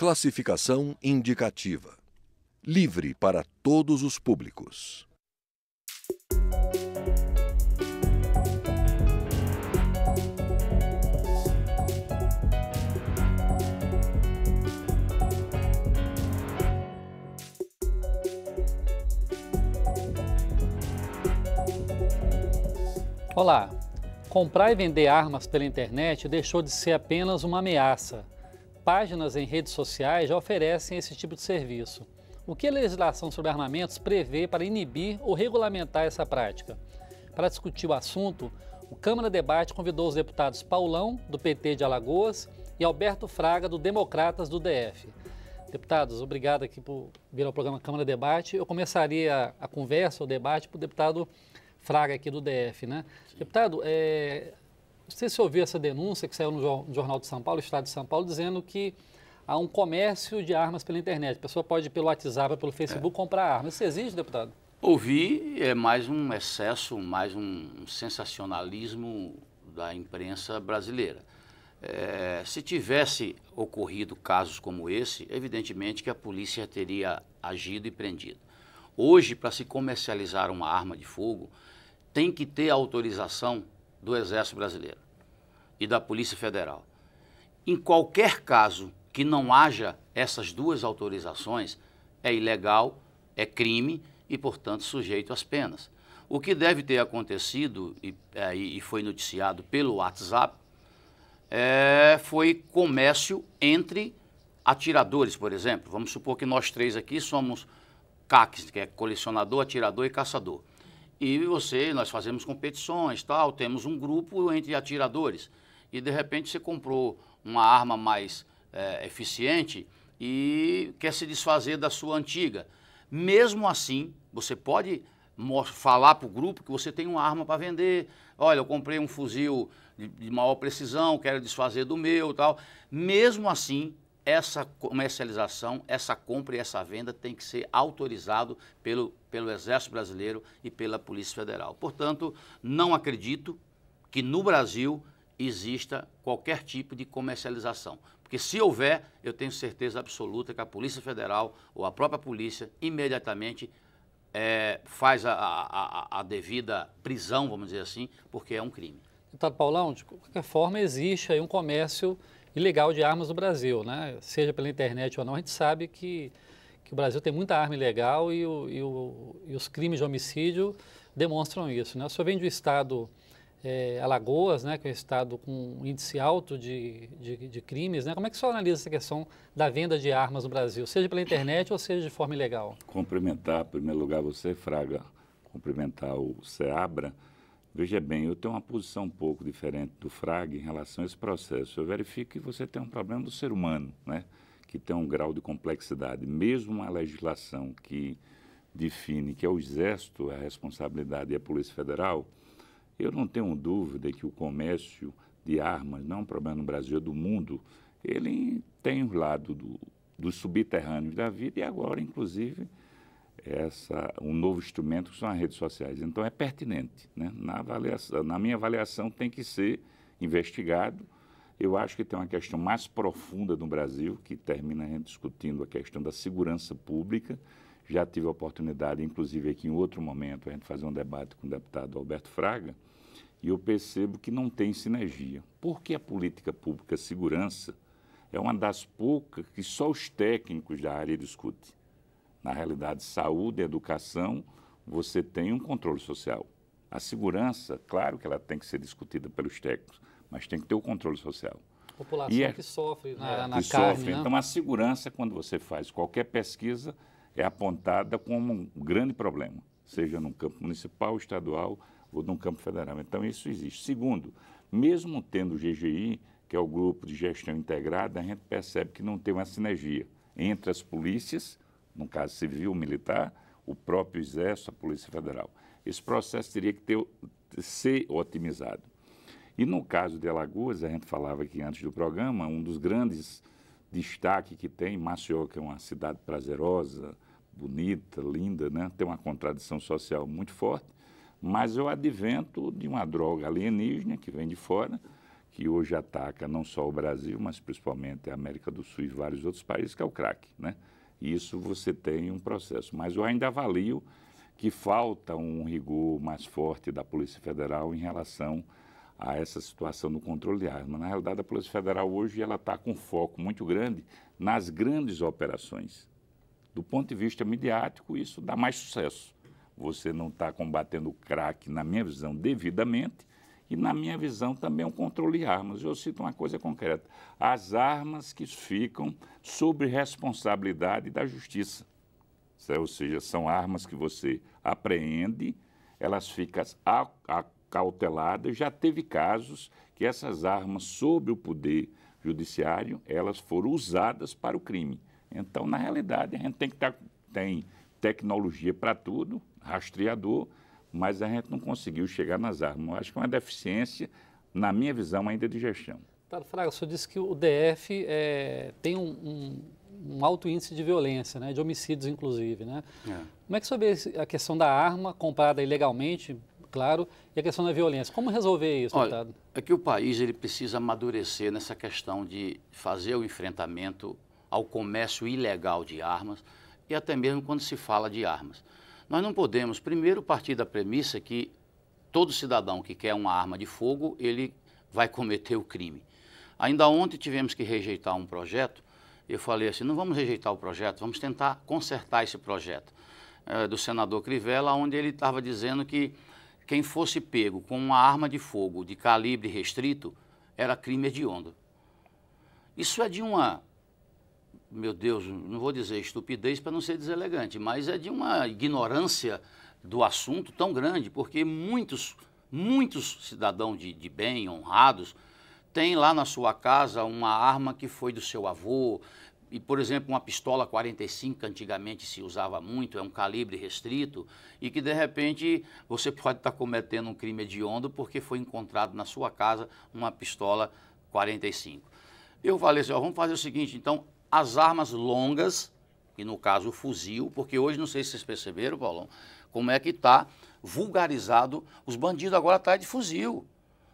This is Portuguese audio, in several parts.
Classificação indicativa. Livre para todos os públicos. Olá! Comprar e vender armas pela internet deixou de ser apenas uma ameaça páginas em redes sociais já oferecem esse tipo de serviço. O que a legislação sobre armamentos prevê para inibir ou regulamentar essa prática? Para discutir o assunto, o Câmara Debate convidou os deputados Paulão, do PT de Alagoas, e Alberto Fraga, do Democratas do DF. Deputados, obrigado aqui por vir ao programa Câmara Debate. Eu começaria a conversa, o debate, para o deputado Fraga aqui do DF, né? Deputado, é, você se ouviu essa denúncia que saiu no Jornal de São Paulo, Estado de São Paulo, dizendo que há um comércio de armas pela internet. A pessoa pode, pelo WhatsApp, pelo Facebook, é. comprar armas. Isso existe, deputado? Ouvi, é mais um excesso, mais um sensacionalismo da imprensa brasileira. É, se tivesse ocorrido casos como esse, evidentemente que a polícia teria agido e prendido. Hoje, para se comercializar uma arma de fogo, tem que ter autorização do Exército Brasileiro e da Polícia Federal. Em qualquer caso que não haja essas duas autorizações, é ilegal, é crime e, portanto, sujeito às penas. O que deve ter acontecido, e, é, e foi noticiado pelo WhatsApp, é, foi comércio entre atiradores, por exemplo. Vamos supor que nós três aqui somos CACs, que é colecionador, atirador e caçador. E você, nós fazemos competições, tal, temos um grupo entre atiradores. E de repente você comprou uma arma mais é, eficiente e quer se desfazer da sua antiga. Mesmo assim, você pode falar para o grupo que você tem uma arma para vender. Olha, eu comprei um fuzil de, de maior precisão, quero desfazer do meu, tal. Mesmo assim, essa comercialização, essa compra e essa venda tem que ser autorizado pelo, pelo Exército Brasileiro e pela Polícia Federal. Portanto, não acredito que no Brasil exista qualquer tipo de comercialização. Porque se houver, eu tenho certeza absoluta que a Polícia Federal ou a própria polícia imediatamente é, faz a, a, a, devida prisão, vamos dizer assim, porque é um crime. Deputado Paulão, de qualquer forma, existe aí um comércio ilegal de armas no Brasil, né? Seja pela internet ou não, a gente sabe que, que o Brasil tem muita arma ilegal e, o, e, o, e os crimes de homicídio demonstram isso, né? O senhor vem de um estado, é, Alagoas, né? Que é um estado com um índice alto de, de, de crimes, né? Como é que o senhor analisa essa questão da venda de armas no Brasil, seja pela internet ou seja de forma ilegal? Cumprimentar, em primeiro lugar, você, Fraga, cumprimentar o Seabra, Veja bem, eu tenho uma posição um pouco diferente do Frag em relação a esse processo. Eu verifico que você tem um problema do ser humano, né? que tem um grau de complexidade. Mesmo uma legislação que define que é o Exército é a responsabilidade e a Polícia Federal, eu não tenho dúvida que o comércio de armas, não é um problema no Brasil, é do mundo, ele tem o um lado do, dos subterrâneos da vida e agora, inclusive, essa, um novo instrumento que são as redes sociais. Então, é pertinente. Né? Na, avaliação, na minha avaliação, tem que ser investigado. Eu acho que tem uma questão mais profunda no Brasil, que termina a gente discutindo a questão da segurança pública. Já tive a oportunidade, inclusive aqui em outro momento, a gente fazer um debate com o deputado Alberto Fraga, e eu percebo que não tem sinergia. Porque a política pública segurança é uma das poucas que só os técnicos da área discutem na realidade, saúde, educação, você tem um controle social. A segurança, claro que ela tem que ser discutida pelos técnicos, mas tem que ter o controle social. A população e é, que sofre na, né, é, na que carne, sofre. Né? Então, a segurança, quando você faz qualquer pesquisa, é apontada como um grande problema, seja num campo municipal, estadual ou num campo federal. Então, isso existe. Segundo, mesmo tendo o GGI, que é o Grupo de Gestão Integrada, a gente percebe que não tem uma sinergia entre as polícias no caso civil, militar, o próprio Exército, a Polícia Federal. Esse processo teria que ter, ser otimizado. E no caso de Alagoas, a gente falava aqui antes do programa, um dos grandes destaques que tem, Maceió, que é uma cidade prazerosa, bonita, linda, né? tem uma contradição social muito forte, mas é o advento de uma droga alienígena que vem de fora, que hoje ataca não só o Brasil, mas principalmente a América do Sul e vários outros países, que é o crack. Né? Isso você tem um processo. Mas eu ainda avalio que falta um rigor mais forte da Polícia Federal em relação a essa situação do controle de armas. Na realidade, a Polícia Federal hoje ela está com foco muito grande nas grandes operações. Do ponto de vista midiático, isso dá mais sucesso. Você não está combatendo o crack, na minha visão, devidamente, e, na minha visão, também o é controle de armas. Eu cito uma coisa concreta: as armas que ficam sob responsabilidade da justiça. Ou seja, são armas que você apreende, elas ficam acauteladas. Já teve casos que essas armas, sob o poder judiciário, elas foram usadas para o crime. Então, na realidade, a gente tem que estar. Tá, tem tecnologia para tudo, rastreador, mas a gente não conseguiu chegar nas armas. Eu acho que é uma deficiência, na minha visão, ainda de gestão. Tá, Fraga, o senhor disse que o DF é, tem um, um, um, alto índice de violência, né, de homicídios, inclusive. Né? É. Como é que vê a questão da arma comprada ilegalmente, claro, e a questão da violência? Como resolver isso, Olha, deputado? É que o país ele precisa amadurecer nessa questão de fazer o enfrentamento ao comércio ilegal de armas e até mesmo quando se fala de armas. Nós não podemos, primeiro, partir da premissa que todo cidadão que quer uma arma de fogo, ele vai cometer o crime. Ainda ontem tivemos que rejeitar um projeto, eu falei assim, não vamos rejeitar o projeto, vamos tentar consertar esse projeto é, do senador Crivella, onde ele estava dizendo que quem fosse pego com uma arma de fogo de calibre restrito era crime hediondo. Isso é de uma meu Deus, não vou dizer estupidez para não ser deselegante, mas é de uma ignorância do assunto tão grande, porque muitos, muitos cidadãos de, de bem, honrados, têm lá na sua casa uma arma que foi do seu avô, e, por exemplo, uma pistola 45, que antigamente se usava muito, é um calibre restrito, e que de repente você pode estar tá cometendo um crime hediondo porque foi encontrado na sua casa uma pistola 45. Eu falei assim, ó, vamos fazer o seguinte, então as armas longas, e no caso o fuzil, porque hoje não sei se vocês perceberam, Paulão, como é que está vulgarizado. Os bandidos agora estão tá de fuzil.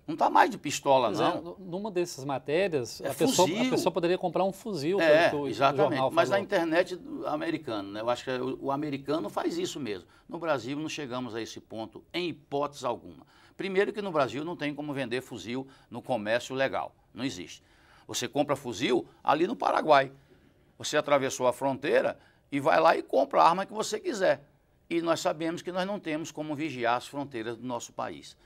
Não está mais de pistola, pois é, não. É, numa dessas matérias, é a, pessoa, a, pessoa, poderia comprar um fuzil. É, pelo que o, exatamente. mas na internet americana, né? eu acho que o, o americano faz isso mesmo. No Brasil não chegamos a esse ponto, em hipótese alguma. Primeiro que no Brasil não tem como vender fuzil no comércio legal. Não existe. Você compra fuzil ali no Paraguai. Você atravessou a fronteira e vai lá e compra a arma que você quiser. E nós sabemos que nós não temos como vigiar as fronteiras do nosso país.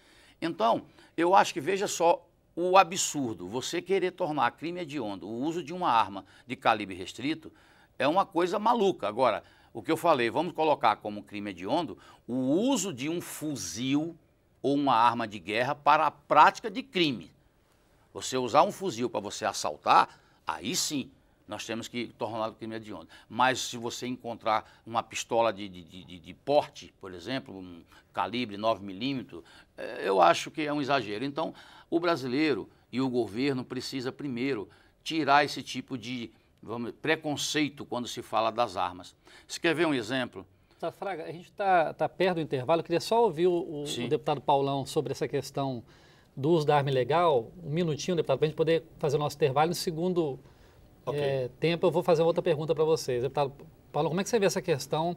Então, eu acho que veja só o absurdo. Você querer tornar crime hediondo o uso de uma arma de calibre restrito é uma coisa maluca. Agora, o que eu falei, vamos colocar como crime hediondo o uso de um fuzil ou uma arma de guerra para a prática de crime. Você usar um fuzil para você assaltar, aí sim nós temos que torná-lo crime hediondo. Mas se você encontrar uma pistola de, de, de, de porte, por exemplo, um calibre 9mm, é, eu acho que é um exagero. Então, o brasileiro e o governo precisa primeiro tirar esse tipo de vamos, preconceito quando se fala das armas. Você quer ver um exemplo? Tá, Fraga, a gente está tá perto do intervalo. Eu queria só ouvir o, o deputado Paulão sobre essa questão do uso da arma ilegal. Um minutinho, deputado, para a gente poder fazer o nosso intervalo. No segundo Okay. É, tempo, eu vou fazer outra pergunta para vocês. Deputado Paulo, como é que você vê essa questão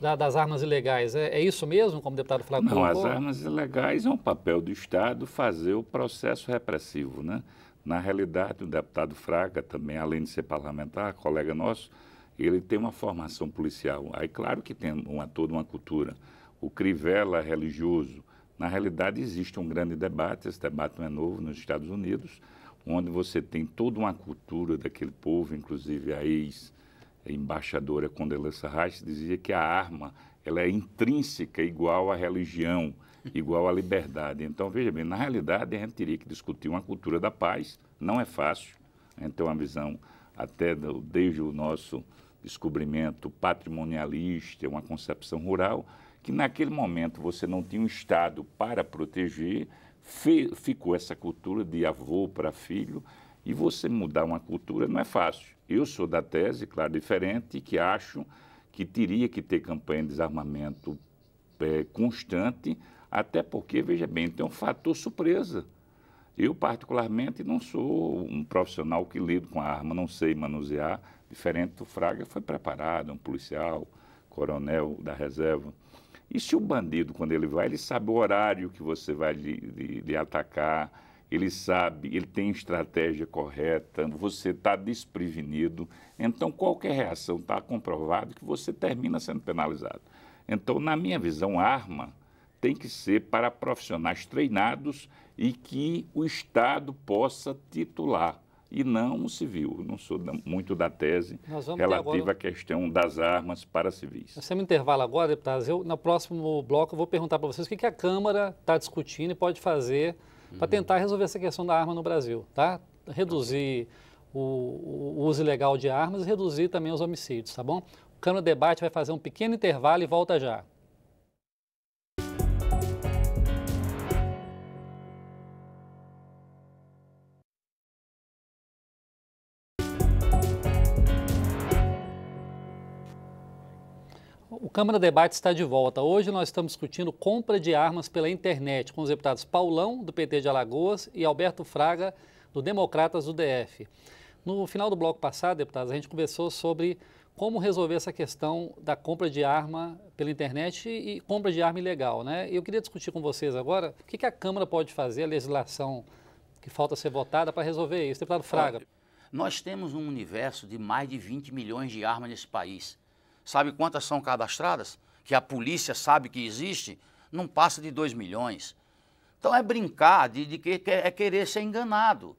da, das armas ilegais? É, é, isso mesmo, como o deputado Flávio Não, as armas ilegais é um papel do Estado fazer o processo repressivo, né? Na realidade, o deputado Fraga, também, além de ser parlamentar, colega nosso, ele tem uma formação policial. Aí, claro que tem uma, toda uma cultura. O Crivella é religioso. Na realidade, existe um grande debate, esse debate não é novo nos Estados Unidos, onde você tem toda uma cultura daquele povo, inclusive a ex-embaixadora Condoleezza Rice dizia que a arma ela é intrínseca igual à religião, igual à liberdade. Então, veja bem, na realidade a gente teria que discutir uma cultura da paz, não é fácil, a gente tem uma visão até do, desde o nosso descobrimento patrimonialista, uma concepção rural, que naquele momento você não tinha um Estado para proteger, ficou essa cultura de avô para filho e você mudar uma cultura não é fácil. Eu sou da tese, claro, diferente, que acho que teria que ter campanha de desarmamento é, constante, até porque, veja bem, tem um fator surpresa. Eu, particularmente, não sou um profissional que lido com a arma, não sei manusear. Diferente do Fraga, foi preparado, um policial, coronel da reserva. E se o bandido, quando ele vai, ele sabe o horário que você vai lhe, lhe, lhe atacar, ele sabe, ele tem estratégia correta, você está desprevenido. Então, qualquer reação está comprovado que você termina sendo penalizado. Então, na minha visão, a arma tem que ser para profissionais treinados e que o Estado possa titular e não o civil. não sou da, muito da tese relativa agora... à questão das armas para civis. Nós temos um intervalo agora, deputados. Eu, no próximo bloco, eu vou perguntar para vocês o que, que a Câmara está discutindo e pode fazer uhum. para tentar resolver essa questão da arma no Brasil, tá? Reduzir o, o uso ilegal de armas e reduzir também os homicídios, tá bom? O Câmara Debate vai fazer um pequeno intervalo e volta já. Câmara Debate está de volta. Hoje nós estamos discutindo compra de armas pela internet com os deputados Paulão, do PT de Alagoas, e Alberto Fraga, do Democratas do DF. No final do bloco passado, deputados, a gente conversou sobre como resolver essa questão da compra de arma pela internet e compra de arma ilegal. Né? Eu queria discutir com vocês agora o que a Câmara pode fazer, a legislação que falta ser votada, para resolver isso. Deputado Fraga. Nós temos um universo de mais de 20 milhões de armas nesse país Sabe quantas são cadastradas? Que a polícia sabe que existe? Não passa de 2 milhões. Então é brincar, de, de é querer ser enganado.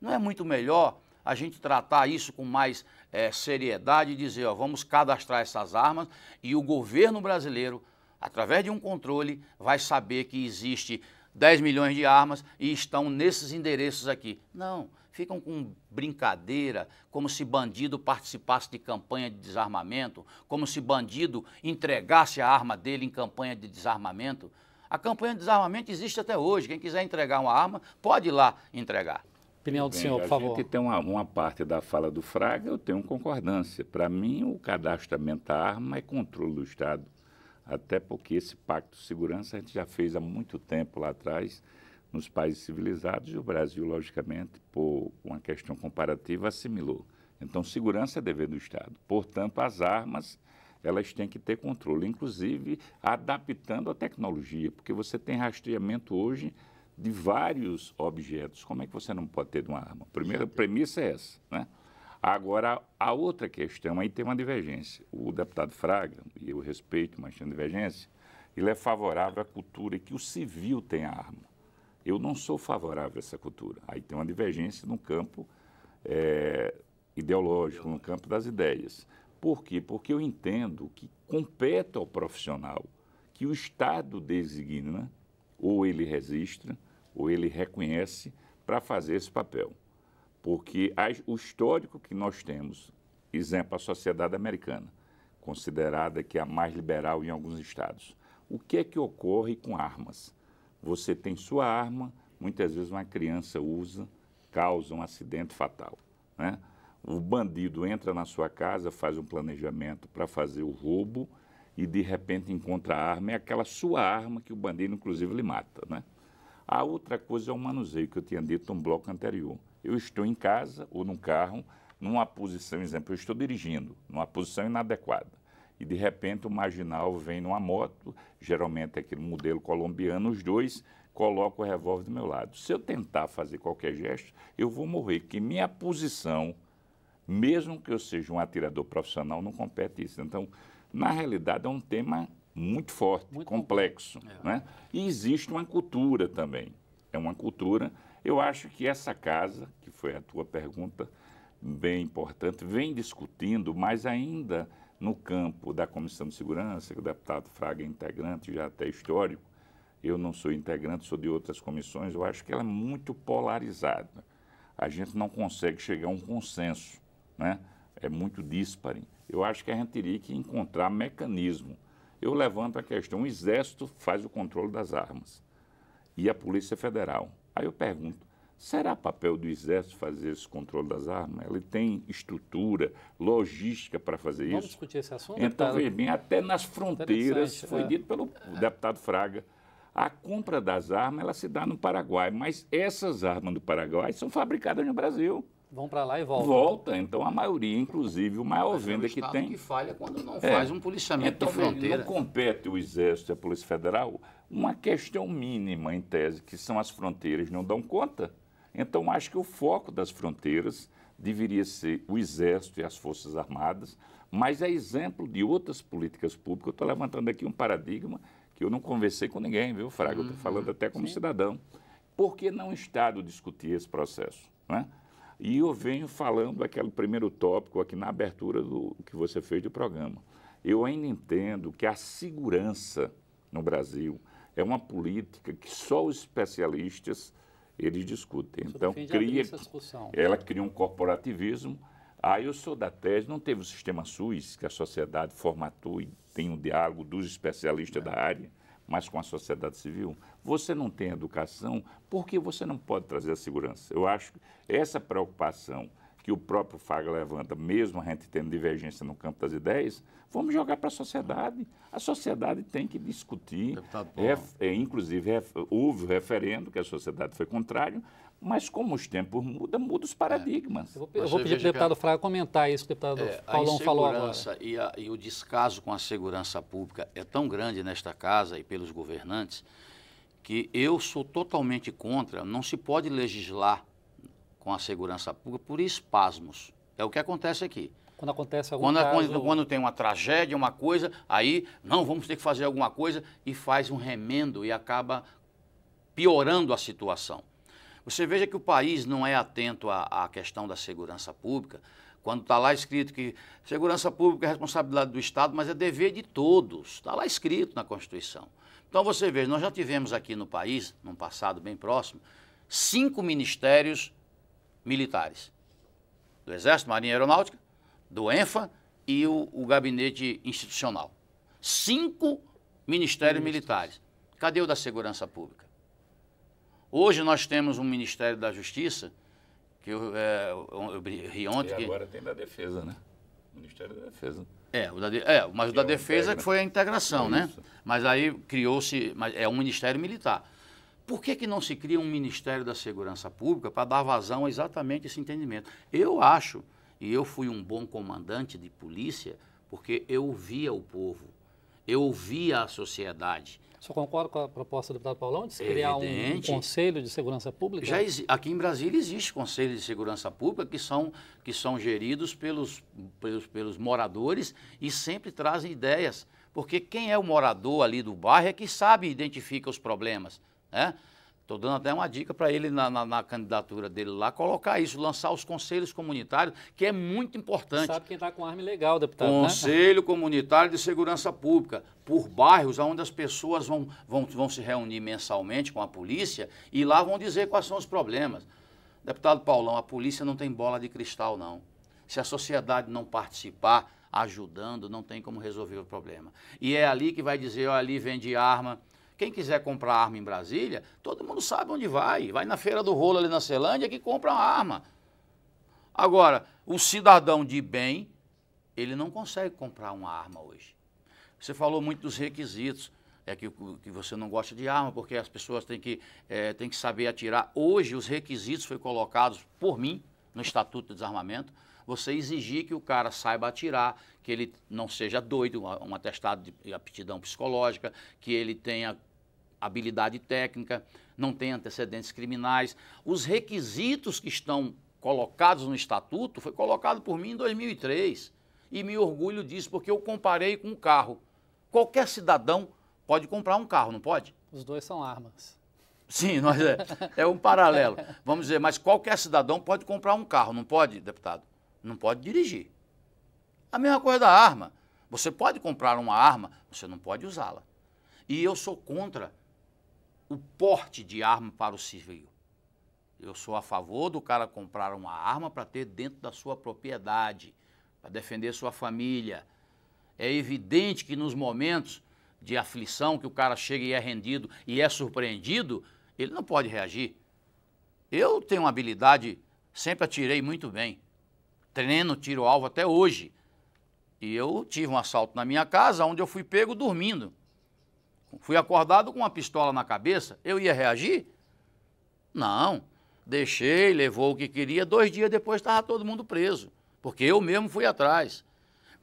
Não é muito melhor a gente tratar isso com mais é, seriedade e dizer, ó, vamos cadastrar essas armas e o governo brasileiro, através de um controle, vai saber que existe 10 milhões de armas e estão nesses endereços aqui. Não ficam com brincadeira, como se bandido participasse de campanha de desarmamento, como se bandido entregasse a arma dele em campanha de desarmamento. A campanha de desarmamento existe até hoje. Quem quiser entregar uma arma, pode ir lá entregar. Opinião do Bem, senhor, por favor. A gente tem uma, uma, parte da fala do Fraga, eu tenho concordância. Para mim, o cadastramento da arma é controle do Estado. Até porque esse pacto de segurança a gente já fez há muito tempo lá atrás nos países civilizados e o Brasil, logicamente, por uma questão comparativa, assimilou. Então, segurança é dever do Estado. Portanto, as armas elas têm que ter controle, inclusive adaptando a tecnologia, porque você tem rastreamento hoje de vários objetos. Como é que você não pode ter de uma arma? primeira premissa é essa, né? Agora, a outra questão, aí tem uma divergência. O deputado Fraga, e eu respeito, mas tem divergência, ele é favorável à cultura que o civil tem a arma. Eu não sou favorável a essa cultura. Aí tem uma divergência no campo é, ideológico, no campo das ideias. Por quê? Porque eu entendo que compete ao profissional que o Estado designa, ou ele registra, ou ele reconhece, para fazer esse papel. Porque o histórico que nós temos, exemplo, a sociedade americana, considerada que é a mais liberal em alguns estados, o que é que ocorre com armas? Você tem sua arma, muitas vezes uma criança usa, causa um acidente fatal. Né? O bandido entra na sua casa, faz um planejamento para fazer o roubo e de repente encontra a arma, é aquela sua arma que o bandido, inclusive, lhe mata. Né? A outra coisa é o manuseio, que eu tinha dito um bloco anterior. Eu estou em casa ou num carro, numa posição, exemplo, eu estou dirigindo, numa posição inadequada e de repente o marginal vem numa moto, geralmente é aquele modelo colombiano, os dois colocam o revólver do meu lado. Se eu tentar fazer qualquer gesto, eu vou morrer, que minha posição, mesmo que eu seja um atirador profissional, não compete isso. Então, na realidade, é um tema muito forte, muito complexo. É. Né? E existe uma cultura também. É uma cultura. Eu acho que essa casa, que foi a tua pergunta, bem importante, vem discutindo, mas ainda no campo da Comissão de Segurança, que o deputado Fraga é integrante, já até histórico, eu não sou integrante, sou de outras comissões, eu acho que ela é muito polarizada. A gente não consegue chegar a um consenso, né? é muito dispare. Eu acho que a gente teria que encontrar mecanismo. Eu levanto a questão, o Exército faz o controle das armas e a Polícia Federal. Aí eu pergunto, Será papel do Exército fazer esse controle das armas? Ele tem estrutura, logística para fazer Vamos isso? Vamos discutir esse assunto? Então, veja bem, até nas fronteiras, foi é. dito pelo deputado Fraga, a compra das armas ela se dá no Paraguai, mas essas armas do Paraguai são fabricadas no Brasil. Vão para lá e voltam. Volta, então a maioria, inclusive, o maior mas venda é o que tem. que falha quando não é. faz um policiamento então, de fronteira. Não compete o Exército e a Polícia Federal uma questão mínima, em tese, que são as fronteiras, não dão conta. Então, acho que o foco das fronteiras deveria ser o Exército e as Forças Armadas, mas é exemplo de outras políticas públicas. Eu estou levantando aqui um paradigma que eu não conversei com ninguém, viu, Fraga? Eu estou uhum. falando até como Sim. cidadão. Por que não o Estado discutir esse processo? Né? E eu venho falando aquele primeiro tópico aqui na abertura do que você fez do programa. Eu ainda entendo que a segurança no Brasil é uma política que só os especialistas eles discutem. então, cria, ela cria um corporativismo. Aí ah, eu sou da tese, não teve o sistema SUS, que a sociedade formatou e tem um diálogo dos especialistas é. da área, mas com a sociedade civil. Você não tem educação, por que você não pode trazer a segurança? Eu acho que essa preocupação que o próprio Faga levanta, mesmo a gente tendo divergência no campo das ideias, vamos jogar para a sociedade. A sociedade tem que discutir. É, é, inclusive, é, houve o referendo, que a sociedade foi contrário, mas como os tempos mudam, mudam os é. paradigmas. É. Eu, vou, eu vou, pedir para o deputado que... Fraga comentar isso que o deputado é, Paulão falou agora. E a e o descaso com a segurança pública é tão grande nesta casa e pelos governantes que eu sou totalmente contra. Não se pode legislar com a segurança pública por espasmos. É o que acontece aqui. Quando acontece alguma é coisa. Caso... Quando, quando tem uma tragédia, uma coisa, aí não vamos ter que fazer alguma coisa e faz um remendo e acaba piorando a situação. Você veja que o país não é atento à, à questão da segurança pública, quando está lá escrito que segurança pública é responsabilidade do Estado, mas é dever de todos. Está lá escrito na Constituição. Então você veja, nós já tivemos aqui no país, num passado bem próximo, cinco ministérios militares, do Exército, Marinha Aeronáutica, do ENFA e o, o Gabinete Institucional. Cinco ministérios militares. Cadê o da Segurança Pública? Hoje nós temos um Ministério da Justiça, que eu, é, eu, eu ri ontem. E agora tem da Defesa, né? Ministério da Defesa. É, o da de... é mas o da é Defesa integra... foi a integração, é né? Mas aí criou-se. Mas é um Ministério Militar. Por que, que não se cria um Ministério da Segurança Pública para dar vazão a exatamente esse entendimento? Eu acho, e eu fui um bom comandante de polícia, porque eu ouvia o povo, eu ouvia a sociedade. Você concorda com a proposta do deputado Paulão de se criar um, um, Conselho de Segurança Pública? Já aqui em Brasília existe Conselho de Segurança Pública que são, que são geridos pelos, pelos, pelos moradores e sempre trazem ideias. Porque quem é o morador ali do bairro é que sabe e identifica os problemas né? Estou dando até uma dica para ele na, na, na, candidatura dele lá, colocar isso, lançar os conselhos comunitários, que é muito importante. Sabe quem está com arma legal, deputado? Né? Conselho né? Comunitário de Segurança Pública, por bairros onde as pessoas vão, vão, vão se reunir mensalmente com a polícia e lá vão dizer quais são os problemas. Deputado Paulão, a polícia não tem bola de cristal, não. Se a sociedade não participar ajudando, não tem como resolver o problema. E é ali que vai dizer, ó, ali vende arma, quem quiser comprar arma em Brasília, todo mundo sabe onde vai. Vai na Feira do Rolo ali na Celândia que compra uma arma. Agora, o cidadão de bem, ele não consegue comprar uma arma hoje. Você falou muito dos requisitos. É que, que você não gosta de arma, porque as pessoas têm que, é, têm que saber atirar. Hoje, os requisitos foram colocados por mim no Estatuto de Desarmamento você exigir que o cara saiba atirar, que ele não seja doido, um atestado de aptidão psicológica, que ele tenha habilidade técnica, não tenha antecedentes criminais. Os requisitos que estão colocados no estatuto foi colocado por mim em 2003 e me orgulho disso porque eu comparei com um carro. Qualquer cidadão pode comprar um carro, não pode? Os dois são armas. Sim, nós é, é um paralelo. Vamos dizer, mas qualquer cidadão pode comprar um carro, não pode, deputado? não pode dirigir. A mesma coisa da arma. Você pode comprar uma arma, você não pode usá-la. E eu sou contra o porte de arma para o civil. Eu sou a favor do cara comprar uma arma para ter dentro da sua propriedade, para defender sua família. É evidente que nos momentos de aflição que o cara chega e é rendido e é surpreendido, ele não pode reagir. Eu tenho uma habilidade, sempre atirei muito bem treino tiro-alvo até hoje. E eu tive um assalto na minha casa, onde eu fui pego dormindo. Fui acordado com uma pistola na cabeça. Eu ia reagir? Não. Deixei, levou o que queria. Dois dias depois estava todo mundo preso, porque eu mesmo fui atrás.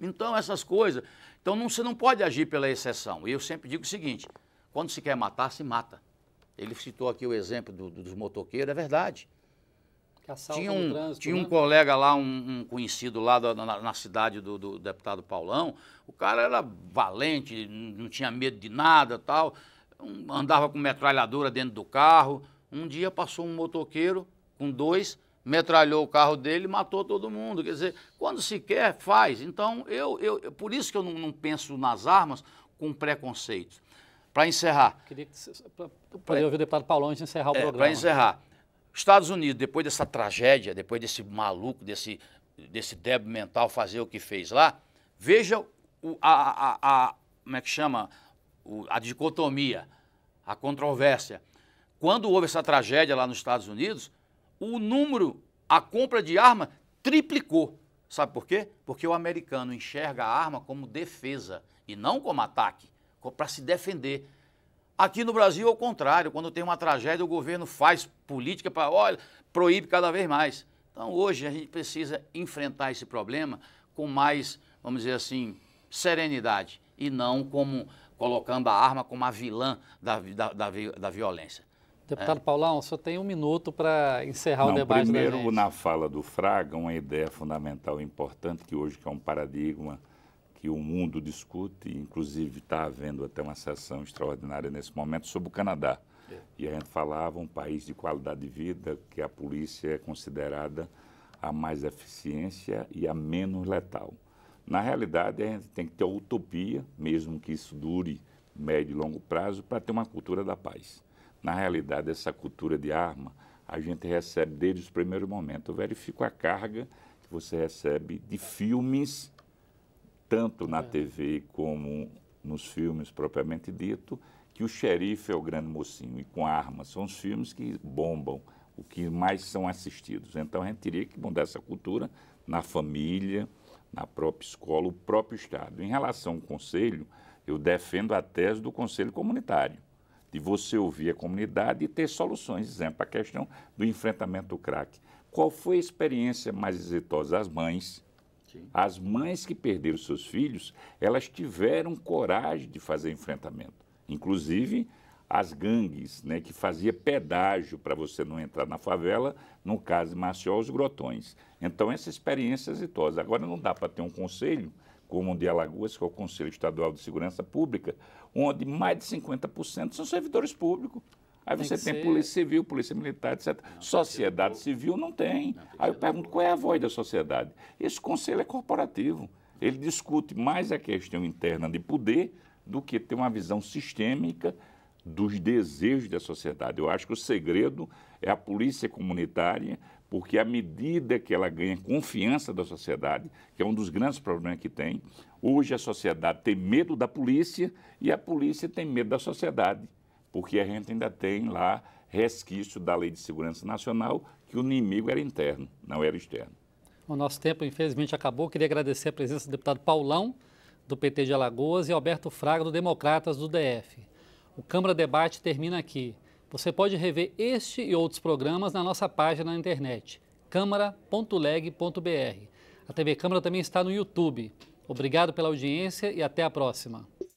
Então, essas coisas. Então, não, você não pode agir pela exceção. E eu sempre digo o seguinte: quando se quer matar, se mata. Ele citou aqui o exemplo do, do, dos motoqueiros, é verdade tinha um, trânsito, tinha né? um colega lá, um, um conhecido lá da, na, na, cidade do, do, deputado Paulão. O cara era valente, não tinha medo de nada tal. Um, andava com metralhadora dentro do carro. Um dia passou um motoqueiro com dois, metralhou o carro dele e matou todo mundo. Quer dizer, quando se quer, faz. Então, eu, eu por isso que eu não, não penso nas armas com preconceito. Para encerrar. Queria que, poder ouvir o deputado Paulão antes de encerrar o é, programa. Para encerrar. Estados Unidos, depois dessa tragédia, depois desse maluco, desse, desse débil mental fazer o que fez lá, veja o, a, a, a, como é que chama? O, a dicotomia, a controvérsia. Quando houve essa tragédia lá nos Estados Unidos, o número, a compra de arma triplicou. Sabe por quê? Porque o americano enxerga a arma como defesa e não como ataque, para se defender. Aqui no Brasil, ao é contrário, quando tem uma tragédia, o governo faz política para, olha, proíbe cada vez mais. Então, hoje, a gente precisa enfrentar esse problema com mais, vamos dizer assim, serenidade e não como colocando a arma como a vilã da, da, da, da violência. Deputado é. Paulão, só tem um minuto para encerrar não, o debate. Primeiro, na fala do Fraga, uma ideia fundamental e importante que hoje que é um paradigma que o mundo discute, inclusive está havendo até uma sessão extraordinária nesse momento sobre o Canadá. É. E a gente falava um país de qualidade de vida, que a polícia é considerada a mais eficiência e a menos letal. Na realidade, a gente tem que ter utopia, mesmo que isso dure médio e longo prazo, para ter uma cultura da paz. Na realidade, essa cultura de arma, a gente recebe desde os primeiros momentos. Eu verifico a carga que você recebe de filmes tanto na é. TV como nos filmes propriamente dito, que o xerife é o grande mocinho e com armas. São os filmes que bombam, o que mais são assistidos. Então a gente teria que mudar essa cultura na família, na própria escola, o próprio Estado. Em relação ao conselho, eu defendo a tese do conselho comunitário, de você ouvir a comunidade e ter soluções. Exemplo, a questão do enfrentamento do crack. Qual foi a experiência mais exitosa? As mães Sim. As mães que perderam seus filhos, elas tiveram coragem de fazer enfrentamento. Inclusive as gangues, né, que fazia pedágio para você não entrar na favela, no caso de Maceió, os grotões. Então, essa experiência é exitosa. Agora, não dá para ter um conselho, como o de Alagoas, que é o Conselho Estadual de Segurança Pública, onde mais de 50% são servidores públicos. Aí você tem ser... polícia civil, polícia militar, etc. Não, sociedade civil não tem. Não, tem Aí eu pergunto qual é a voz da sociedade. Esse conselho é corporativo. Ele discute mais a questão interna de poder do que ter uma visão sistêmica dos desejos da sociedade. Eu acho que o segredo é a polícia comunitária, porque à medida que ela ganha confiança da sociedade, que é um dos grandes problemas que tem, hoje a sociedade tem medo da polícia e a polícia tem medo da sociedade porque a gente ainda tem lá resquício da Lei de Segurança Nacional que o inimigo era interno, não era externo. O nosso tempo, infelizmente, acabou. Queria agradecer a presença do deputado Paulão, do PT de Alagoas, e Alberto Fraga, do Democratas, do DF. O Câmara Debate termina aqui. Você pode rever este e outros programas na nossa página na internet, câmara.leg.br. A TV Câmara também está no YouTube. Obrigado pela audiência e até a próxima.